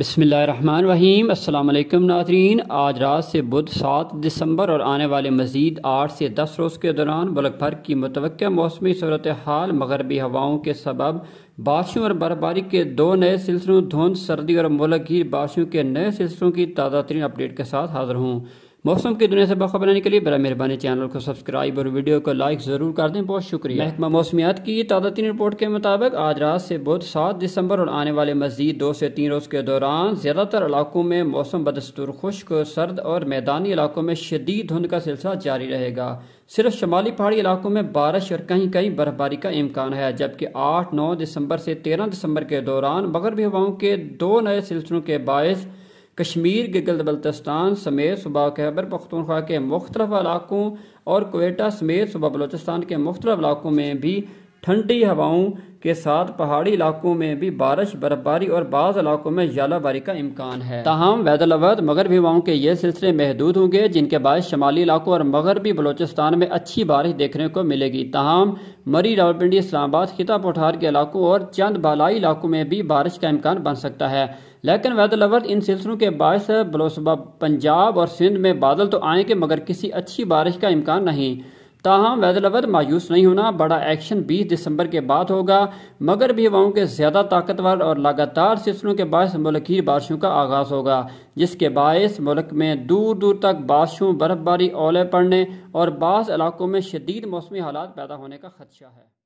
बसमीम अल्लाम नाजरीन आज रात से बुध सात दिसंबर और आने वाले मजीद आठ से दस रोज़ के दौरान मुल्क भर की मुतव मौसमी सूरत हाल मगरबी हवाओं के सबब बारिशों और बर्फबारी के दो नए सिलसिलों धुंध सर्दी और मुलक बारिशों के नए सिलसिलों की ताज़ा तरीन अपडेट के साथ हाजिर हूँ मौसम की दुनिया से बाखबर रहने के लिए बर मेहरबानी चैनल को सब्सक्राइब और वीडियो को लाइक ज़रूर कर दें बहुत शुक्रिया महकमा मौसमियात की तादाती रिपोर्ट के मुताबिक आज रात से बुध सात दिसंबर और आने वाले मजीद दो से तीन रोज़ के दौरान ज़्यादातर इलाकों में मौसम बदस्तूर खुश्क सर्द और मैदानी इलाकों में शदीद धुंध का सिलसिला जारी रहेगा सिर्फ शमाली पहाड़ी इलाकों में बारिश और कहीं कहीं बर्फबारी का इम्कान है जबकि आठ नौ दिसंबर से तेरह दिसंबर के दौरान मगरबी हवाओं के दो नए सिलसिलों के बायस कश्मीर के गिलद बल्तिस्तान समेत सुबह खैबर पख्तूनख्वा के मुख्तलिफ इलाकों और कोयटा समेत सुबह बलोचिस्तान के मुख्तलिफ इलाकों में भी ठंडी हवाओं के साथ पहाड़ी इलाकों में भी बारिश बर्फबारी और बाज़ इलाकों में जलाबारी का इम्कान है तहम वैदलाबाद मगरबी हवाओं के ये सिलसिले महदूद होंगे जिनके बाद शमाली इलाकों और मगरबी बलोचिस्तान में अच्छी बारिश देखने को मिलेगी तहम मरी रावलपिंडी इस्लामाबाद खिता पठार के इलाकों और चंद बालाई इलाकों में भी बारिश का इम्कान बन सकता है लेकिन वैदलाबाद इन सिलसिलों के बायस बलोसबा पंजाब और सिंध में बादल तो आएंगे मगर किसी अच्छी बारिश का इम्कान नहीं ताहम वैदलवर मायूस नहीं होना बड़ा एक्शन 20 दिसंबर के बाद होगा मगर भी हवाओं के ज़्यादा ताकतवर और लगातार सिलसिलों के बायस मुल्की बारिशों का आगाज़ होगा जिसके बायस मुल्क में दूर दूर तक बारिशों बर्फबारी ओले पड़ने और बास इलाकों में शदीद मौसमी हालात पैदा होने का खदशा है